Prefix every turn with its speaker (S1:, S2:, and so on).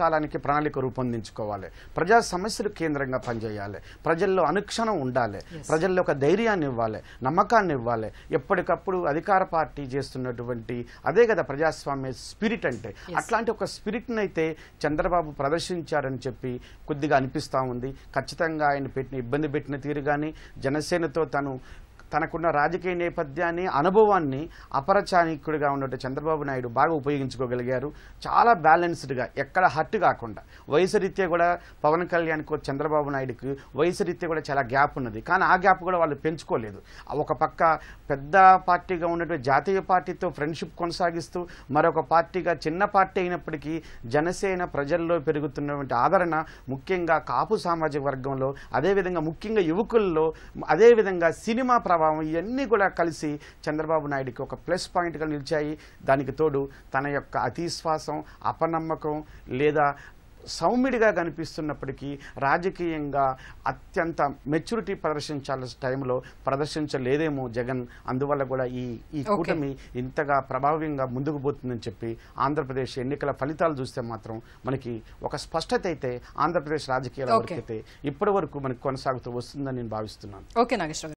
S1: కాలానికి ప్రణాళిక రూపొందించుకోవాలి ప్రజా సమస్యలు కేంద్రంగా పనిచేయాలి ప్రజల్లో అనుక్షణం ఉండాలి ప్రజల్లో ఒక ధైర్యాన్ని ఇవ్వాలి నమ్మకాన్ని ఇవ్వాలి ఎప్పటికప్పుడు అధికార పార్టీ చేస్తున్నటువంటి అదే కదా ప్రజాస్వామ్య స్పిరిట్ అంటే అట్లాంటి ఒక స్పిరిట్ని అయితే చంద్రబాబు ప్రదర్శించారని చెప్పి కొద్దిగా అనిపిస్తూ ఉంది ఖచ్చితంగా ఆయన పెట్టిన ఇబ్బంది పెట్టిన తీరు కానీ జనసేనతో తను తనకున్న రాజకీయ నేపథ్యాన్ని అనుభవాన్ని అపరచానికుడిగా ఉన్నట్టు చంద్రబాబు నాయుడు బాగా ఉపయోగించుకోగలిగారు చాలా బ్యాలెన్స్డ్గా ఎక్కడ హర్ట్ కాకుండా వయసు రీత్యా కూడా పవన్ కళ్యాణ్కు చంద్రబాబు నాయుడుకి వయసు రీత్యా కూడా చాలా గ్యాప్ ఉన్నది కానీ ఆ గ్యాప్ కూడా వాళ్ళు పెంచుకోలేదు ఒక పక్క పెద్ద పార్టీగా ఉన్నటువంటి జాతీయ పార్టీతో ఫ్రెండ్షిప్ కొనసాగిస్తూ మరొక పార్టీగా చిన్న పార్టీ అయినప్పటికీ జనసేన ప్రజల్లో పెరుగుతున్నటువంటి ఆదరణ ముఖ్యంగా కాపు సామాజిక వర్గంలో అదేవిధంగా ముఖ్యంగా యువకుల్లో అదేవిధంగా సినిమా ప్రభావం ఇవన్నీ కూడా కలిసి చంద్రబాబు నాయుడికి ఒక ప్లస్ పాయింట్గా నిలిచాయి దానికి తోడు తన యొక్క అతిశ్వాసం అపనమ్మకం లేదా సౌమ్యుడిగా కనిపిస్తున్నప్పటికీ రాజకీయంగా అత్యంత మెచ్యూరిటీ ప్రదర్శించాల్సిన టైంలో ప్రదర్శించలేదేమో జగన్ అందువల్ల కూడా ఈ ఈ కూటమి ఇంతగా ప్రభావంగా ముందుకు పోతుందని చెప్పి ఆంధ్రప్రదేశ్ ఎన్నికల ఫలితాలు చూస్తే మాత్రం మనకి ఒక స్పష్టత అయితే ఆంధ్రప్రదేశ్ రాజకీయాల వరకైతే ఇప్పటి వరకు మనకు కొనసాగుతూ వస్తుందని నేను భావిస్తున్నాను
S2: ఓకే నాగేశ్వర